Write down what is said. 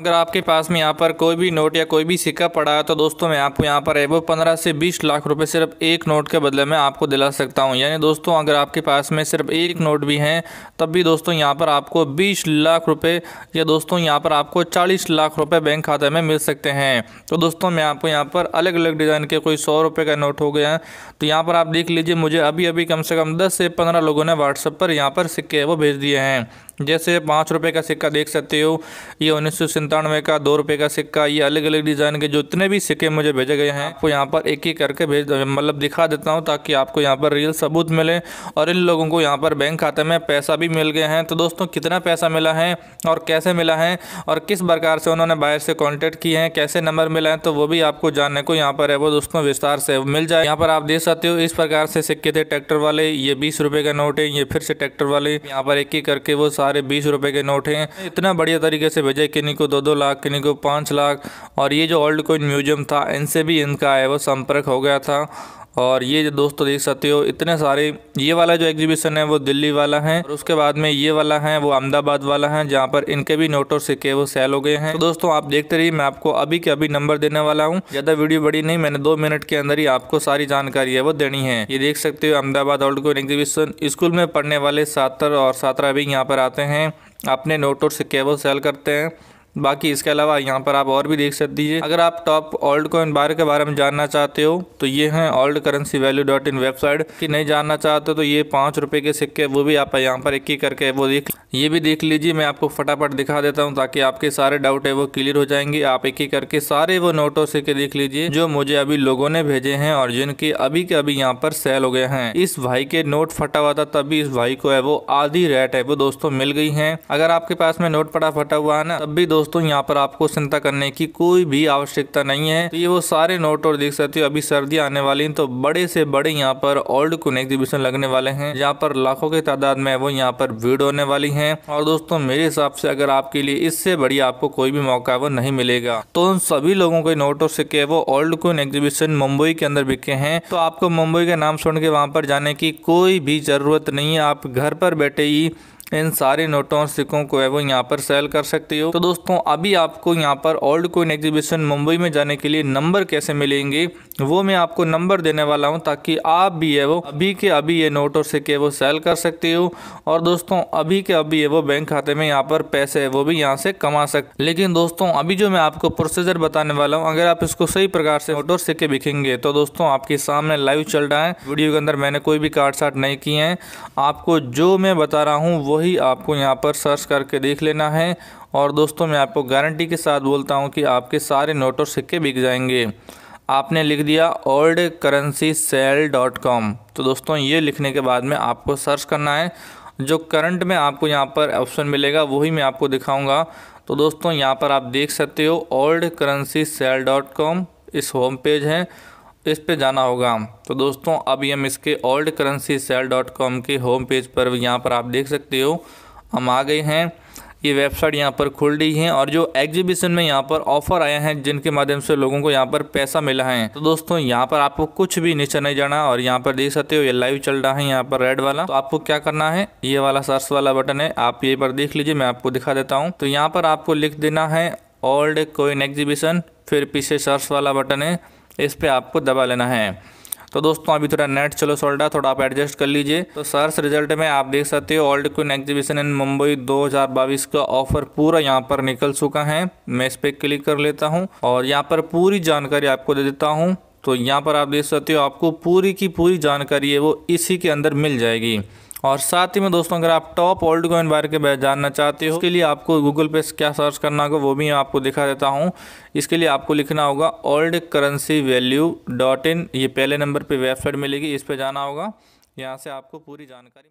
अगर आपके पास में यहाँ पर कोई भी नोट या कोई भी सिक्का पड़ा है तो दोस्तों मैं आपको यहाँ पर है वो पंद्रह से बीस लाख रुपए सिर्फ एक नोट के बदले में आपको दिला सकता हूँ यानी दोस्तों अगर आपके पास में सिर्फ एक नोट भी हैं तब भी दोस्तों यहाँ पर आपको बीस लाख रुपए या दोस्तों यहाँ पर आपको चालीस लाख रुपये बैंक खाते में मिल सकते हैं तो दोस्तों मैं आपको यहाँ पर अलग अलग डिज़ाइन के कोई सौ रुपये का नोट हो गया तो यहाँ पर आप देख लीजिए मुझे अभी अभी कम से कम दस से पंद्रह लोगों ने व्हाट्सअप पर यहाँ पर सिक्के वो भेज दिए हैं जैसे पाँच रुपये का सिक्का देख सकते हो ये उन्नीस सौ का दो रुपये का सिक्का ये अलग अलग डिज़ाइन के जितने भी सिक्के मुझे भेजे गए हैं आपको यहाँ पर एक एक करके भेज मतलब दिखा देता हूँ ताकि आपको यहाँ पर रियल सबूत मिले और इन लोगों को यहाँ पर बैंक खाते में पैसा भी मिल गया है तो दोस्तों कितना पैसा मिला है और कैसे मिला है और किस प्रकार से उन्होंने बायर से कॉन्टेक्ट किए हैं कैसे नंबर मिला है तो वो भी आपको जानने को यहाँ पर है वो दोस्तों विस्तार से मिल जाए यहाँ पर आप देख सकते हो इस प्रकार से सिक्के थे ट्रैक्टर वाले ये बीस रुपये का नोट है ये फिर से ट्रैक्टर वाले यहाँ पर एक एक करके वो सारे सारे बीस रुपए के नोट हैं इतना बढ़िया तरीके से भेजे किन्हीं को दो दो लाख किन्हीं को पाँच लाख और ये जो ओल्ड कोइन म्यूजियम था इनसे भी इनका है वो संपर्क हो गया था और ये जो दोस्तों देख सकते हो इतने सारे ये वाला जो एग्जीबिशन है वो दिल्ली वाला है और उसके बाद में ये वाला है वो अहमदाबाद वाला है जहाँ पर इनके भी नोट और सिक्के वो सेल हो गए हैं तो दोस्तों आप देखते रहिए मैं आपको अभी के अभी नंबर देने वाला हूँ ज़्यादा वीडियो बड़ी नहीं मैंने दो मिनट के अंदर ही आपको सारी जानकारी है वो देनी है ये देख सकते हो Ahmedabad old coin exhibition school में पढ़ने वाले छात्र और छात्रा भी यहाँ पर आते हैं अपने नोट और सिक्के वो सेल करते हैं बाकी इसके अलावा यहाँ पर आप और भी देख सकते हैं अगर आप टॉप ओल्ड कॉइन बार के बारे में जानना चाहते हो तो ये है old currency value dot in website की नहीं जानना चाहते हो तो ये पाँच रुपये के सिक्के वो भी आप यहाँ पर एक ही करके वो देख ये भी देख लीजिए मैं आपको फटाफट दिखा देता हूँ ताकि आपके सारे डाउट है वो क्लियर हो जाएंगे आप एक ही करके सारे वो नोटों से के देख लीजिए जो मुझे अभी लोगों ने भेजे हैं और जिनके अभी के अभी यहाँ पर सेल हो गए हैं इस भाई के नोट फटा हुआ था तभी इस भाई को है वो आधी रेट है वो दोस्तों मिल गई है अगर आपके पास में नोट फटा फटा हुआ है ना तब भी दोस्तों यहाँ पर आपको चिंता करने की कोई भी आवश्यकता नहीं है तो ये वो सारे नोट और देख सकते हो अभी सर्दी आने वाली है तो बड़े से बड़े यहाँ पर ओल्ड कुन एग्जीबिशन लगने वाले है यहाँ पर लाखों की तादाद में वो यहाँ पर भीड़ होने वाली है हैं और दोस्तों मेरे हिसाब से अगर आपके लिए इससे बड़ी आपको कोई भी मौका वो नहीं मिलेगा तो उन सभी लोगों के नोट और सिक्के वो ओल्ड कोइन एग्जीबिशन मुंबई के अंदर बिके हैं तो आपको मुंबई का नाम सुन के वहाँ पर जाने की कोई भी ज़रूरत नहीं है आप घर पर बैठे ही इन सारे नोटों और सिक्कों को है वो यहाँ पर सेल कर सकते हो तो दोस्तों अभी आपको यहाँ पर ओल्ड कोइन एग्जीबिशन मुंबई में जाने के लिए नंबर कैसे मिलेंगे वो मैं आपको नंबर देने वाला हूँ ताकि आप भी है वो अभी के अभी ये नोट और सिक्के वो सेल कर सकते हो और दोस्तों अभी के अभी है वो बैंक खाते में यहाँ पर पैसे है वो भी यहाँ से कमा सकते लेकिन दोस्तों अभी जो मैं आपको प्रोसीजर बताने वाला हूँ अगर आप इसको सही प्रकार से नोट और सिक्के बिकेंगे तो दोस्तों आपके सामने लाइव चल रहा है वीडियो के अंदर मैंने कोई भी काट साट नहीं किए हैं आपको जो मैं बता रहा हूँ वो वही ही आपको यहाँ पर सर्च करके देख लेना है और दोस्तों मैं आपको गारंटी के साथ बोलता हूँ कि आपके सारे नोट और सिक्के बिक जाएंगे आपने लिख दिया old currency sale dot com तो दोस्तों ये लिखने के बाद में आपको सर्च करना है जो करंट में आपको यहाँ पर ऑप्शन मिलेगा वही मैं आपको दिखाऊंगा तो दोस्तों यहाँ पर आप देख सकते हो old currency sale dot com इस होम पेज है इस पे जाना होगा तो दोस्तों अभी हम इसके old currency sale dot com के होम पेज पर यहाँ पर आप देख सकते हो हम आ गए हैं ये वेबसाइट यहाँ पर खुल रही है और जो एग्जीबिशन में यहाँ पर ऑफर आया है जिनके माध्यम से लोगों को यहाँ पर पैसा मिला है तो दोस्तों यहाँ पर आपको कुछ भी नीचे नहीं जाना और यहाँ पर देख सकते हो ये लाइव चल रहा है यहाँ पर रेड वाला तो आपको क्या करना है ये वाला सर्च वाला बटन है आप ये पर देख लीजिए मैं आपको दिखा देता हूँ तो यहाँ पर आपको लिख देना है ओल्ड कोइन एग्जीबिशन फिर पीछे सर्च वाला बटन है इस पर आपको दबा लेना है तो दोस्तों अभी थोड़ा नेट चलो सोल्ड थोड़ा आप एडजस्ट कर लीजिए तो सर्च रिजल्ट में आप देख सकते हो old coin exhibition in Mumbai 2022 का ऑफर पूरा यहाँ पर निकल चुका है मैं इस पर क्लिक कर लेता हूँ और यहाँ पर पूरी जानकारी आपको दे देता हूँ तो यहाँ पर आप देख सकते हो आपको पूरी की पूरी जानकारी है वो इसी के अंदर मिल जाएगी और साथ ही में दोस्तों अगर आप टॉप ओल्ड कॉइन बार के बारे जानना चाहते हो उसके लिए आपको गूगल पे क्या सर्च करना होगा वो भी मैं आपको दिखा देता हूँ इसके लिए आपको लिखना होगा old currency value dot in ये पहले नंबर पे वेबसाइट मिलेगी इस पर जाना होगा यहाँ से आपको पूरी जानकारी